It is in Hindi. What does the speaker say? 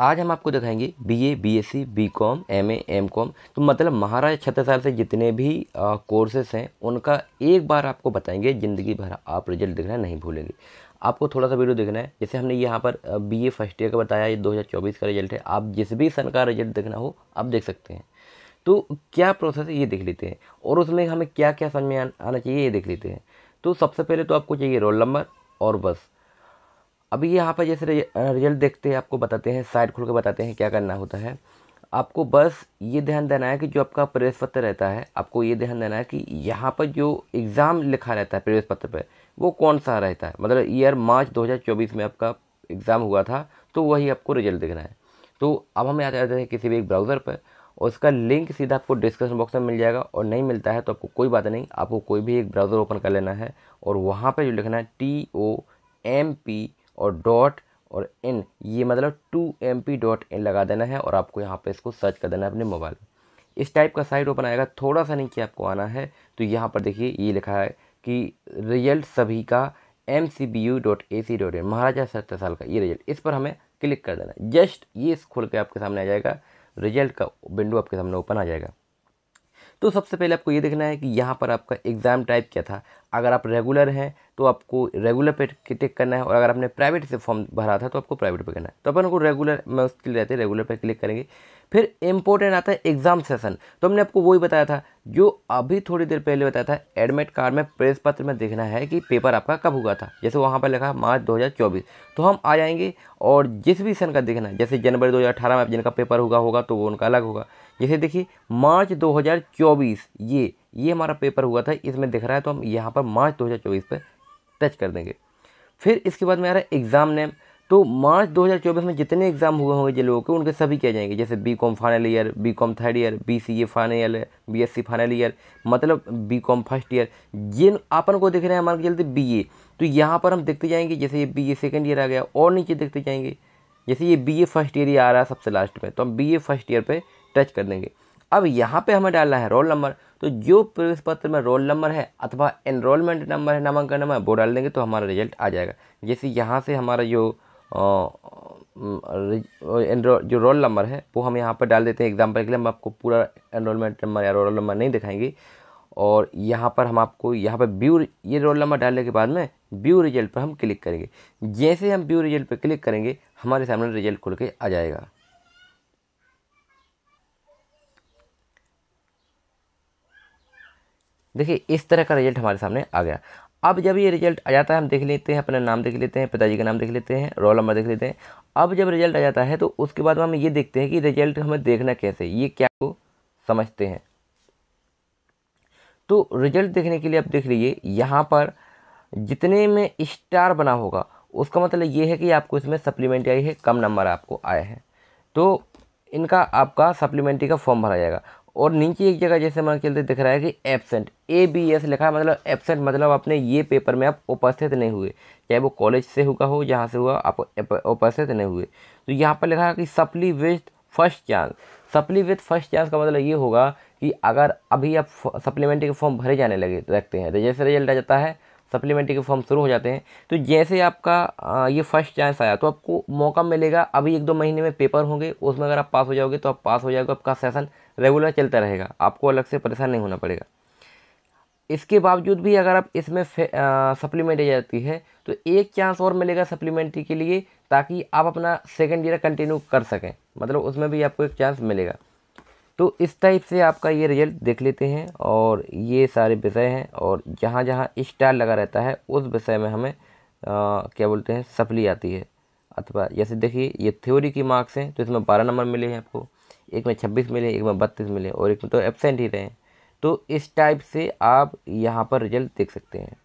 आज हम आपको दिखाएंगे BA, BSc, BCom, MA, MCom तो मतलब महाराज छत्रसाल से जितने भी कोर्सेस हैं उनका एक बार आपको बताएंगे ज़िंदगी भर आप रिजल्ट देखना नहीं भूलेंगे आपको थोड़ा सा वीडियो देखना है जैसे हमने यहाँ पर बीए फर्स्ट ईयर का बताया ये 2024 का रिजल्ट है आप जिस भी सन का रिजल्ट देखना हो आप देख सकते हैं तो क्या प्रोसेस है ये देख लेते हैं और उसमें हमें क्या क्या समझ में आना चाहिए ये देख लेते हैं तो सबसे पहले तो आपको चाहिए रोल नंबर और बस अभी यहाँ पर जैसे रिजल्ट देखते हैं आपको बताते हैं साइड खोल के बताते हैं क्या करना होता है आपको बस ये ध्यान देना है कि जो आपका प्रवेश पत्र रहता है आपको ये ध्यान देना है कि यहाँ पर जो एग्ज़ाम लिखा रहता है प्रवेश पत्र पर वो कौन सा रहता है मतलब ईयर मार्च दो में आपका एग्ज़ाम हुआ था तो वही आपको रिजल्ट देखना है तो अब हम याद जाते हैं किसी भी एक ब्राउज़र पर और उसका लिंक सीधा आपको डिस्क्रिप्शन बॉक्स में मिल जाएगा और नहीं मिलता है तो आपको कोई बात नहीं आपको कोई भी एक ब्राउज़र ओपन कर लेना है और वहाँ पर जो लिखना है टी ओ एम पी और डॉट और इन ये मतलब to M P dot in लगा देना है और आपको यहाँ पे इसको सर्च कर देना है अपने मोबाइल इस टाइप का साइट ओपन आएगा थोड़ा सा नीचे आपको आना है तो यहाँ पर देखिए ये लिखा है कि रिजल्ट सभी का M C B U dot A C dot in Maharaja सत्तर साल का ये रिजल्ट इस पर हमें क्लिक कर देना है जस्ट ये इस खोल के आपके सामने आ जाएगा रिजल्ट का विंडो आपके सामने ओपन आ जाएगा तो सबसे पहले आपको ये देखना है कि यहाँ पर आपका एग्ज़ाम टाइप क्या था अगर आप रेगुलर हैं तो आपको रेगुलर पे क्लिक करना है और अगर आपने प्राइवेट से फॉर्म भरा था तो आपको प्राइवेट पे करना है तो अपन को रेगुलर में उसके लिए रहते हैं रेगुलर पे क्लिक करेंगे फिर इम्पोर्टेंट आता है एग्ज़ाम सेशन तो हमने आपको वही बताया था जो अभी थोड़ी देर पहले बताया था एडमिट कार्ड में प्रेस पत्र में देखना है कि पेपर आपका कब हुआ था जैसे वहाँ पर लिखा मार्च दो तो हम आ जाएंगे और जिस भी सन का देखना है जैसे जनवरी दो में जिनका पेपर हुआ होगा तो वो उनका अलग होगा जैसे देखिए मार्च दो ये ये हमारा पेपर हुआ था इसमें दिख रहा है तो हम यहाँ पर मार्च 2024 पे टच कर देंगे फिर इसके बाद में आ रहा है एग्ज़ाम नेम तो मार्च 2024 में जितने एग्ज़ाम हुए होंगे जिन लोगों के उनके सभी किए जाएंगे जैसे B Com final year B Com third year B C final year B S C final year मतलब बी कॉम फर्स्ट ईयर जिन अपन को दिख रहे हैं हमारे जल्दी बी ए तो यहाँ पर हम देखते जाएंगे जैसे ये बी ए सेकेंड ईयर आ गया और नीचे देखते जाएंगे जैसे ये बी ए फर्स्ट ईयर ही आ रहा है सबसे लास्ट में तो हम बी ए फर्स्ट ईयर पर टच कर देंगे अब यहाँ पर हमें डालना है रोल नंबर तो जो प्रवेश पत्र में रोल नंबर है अथवा एनरोलमेंट नंबर है नामांकन नंबर वो डाल देंगे तो हमारा रिजल्ट आ जाएगा जैसे यहाँ से हमारा जो एनरोल जो रोल नंबर है वो हम यहाँ पर डाल देते हैं एग्जाम्पल के लिए हम आपको पूरा एनरोलमेंट नंबर या रोल नंबर नहीं दिखाएंगे और यहाँ पर हम आपको यहाँ पर व्यू ये रोल नंबर डालने के बाद में व्यू रिजल्ट पर हम क्लिक करेंगे जैसे हम व्यू रिजल्ट पर क्लिक करेंगे हमारे सामने रिजल्ट खुल के आ जाएगा देखिए इस तरह का रिजल्ट हमारे सामने आ गया अब जब ये रिजल्ट आ जाता है हम देख लेते हैं अपना नाम देख लेते हैं पिताजी का नाम देख लेते हैं रोल नंबर देख लेते हैं अब जब रिजल्ट आ जाता है तो उसके बाद हम ये देखते हैं कि रिजल्ट हमें देखना कैसे ये क्या को समझते हैं तो रिजल्ट देखने के लिए आप देख लीजिए यहाँ पर जितने में स्टार बना होगा उसका मतलब ये है कि आपको इसमें सप्लीमेंट्री आई है कम नंबर आपको आए हैं तो इनका आपका सप्लीमेंट्री का फॉर्म भरा जाएगा और नीचे एक जगह जैसे हमारे चलते दिख रहा है कि एबसेंट ए बी एस लिखा है मतलब एबसेंट मतलब आपने ये पेपर में आप उपस्थित नहीं हुए चाहे वो कॉलेज से हुआ हो जहाँ से हुआ आप उपस्थित नहीं हुए तो यहाँ पर लिखा है कि supply with first chance supply with first chance का मतलब ये होगा कि अगर अभी आप सप्लीमेंट्री के फॉर्म भरे जाने लगे रखते हैं तो जैसे रिजल्ट आ जाता है सप्लीमेंट्री के फॉर्म शुरू हो जाते हैं तो जैसे आपका ये फर्स्ट चांस आया तो आपको मौका मिलेगा अभी एक दो महीने में पेपर होंगे उसमें अगर आप पास हो जाओगे तो आप पास हो जाओगे आपका सेशन रेगुलर चलता रहेगा आपको अलग से परेशान नहीं होना पड़ेगा इसके बावजूद भी अगर आप इसमें सप्लीमेंट्री जाती है तो एक चांस और मिलेगा सप्लीमेंट्री के लिए ताकि आप अपना सेकेंड ईयर कंटिन्यू कर सकें मतलब उसमें भी आपको एक चांस मिलेगा तो इस टाइप से आपका ये रिजल्ट देख लेते हैं और ये सारे विषय हैं और जहाँ जहाँ स्टार लगा रहता है उस विषय में हमें आ, क्या बोलते हैं सफली आती है अथवा जैसे देखिए ये थ्योरी की मार्क्स हैं तो इसमें बारह नंबर मिले हैं आपको एक में छब्बीस मिले एक में बत्तीस मिले और एक में तो एबसेंट ही रहे तो इस टाइप से आप यहाँ पर रिजल्ट देख सकते हैं